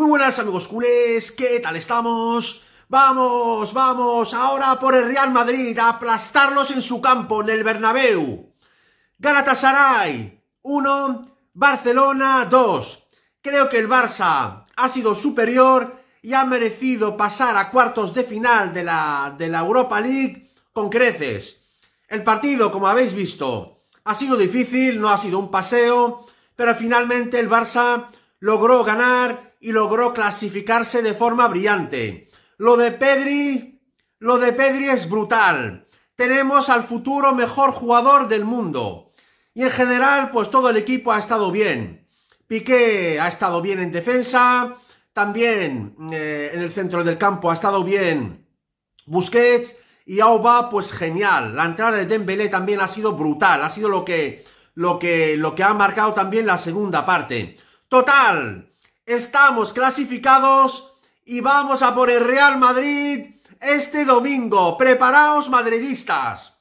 Muy buenas amigos culés, ¿qué tal estamos? Vamos, vamos, ahora por el Real Madrid, a aplastarlos en su campo, en el Bernabéu. Galatasaray, 1, Barcelona, 2. Creo que el Barça ha sido superior y ha merecido pasar a cuartos de final de la, de la Europa League con creces. El partido, como habéis visto, ha sido difícil, no ha sido un paseo, pero finalmente el Barça logró ganar y logró clasificarse de forma brillante. Lo de Pedri, lo de Pedri es brutal. Tenemos al futuro mejor jugador del mundo. Y en general, pues todo el equipo ha estado bien. Piqué ha estado bien en defensa, también eh, en el centro del campo ha estado bien Busquets y Auba, pues genial. La entrada de Dembélé también ha sido brutal, ha sido lo que lo que lo que ha marcado también la segunda parte. Total, estamos clasificados y vamos a por el Real Madrid este domingo. Preparaos madridistas.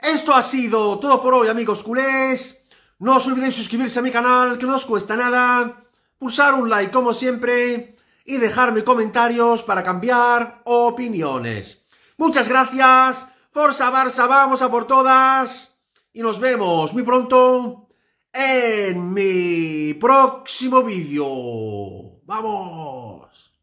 Esto ha sido todo por hoy, amigos culés. No os olvidéis suscribirse a mi canal, que no os cuesta nada. Pulsar un like, como siempre. Y dejarme comentarios para cambiar opiniones. Muchas gracias. Forza Barça, vamos a por todas. Y nos vemos muy pronto en mi próximo vídeo. ¡Vamos!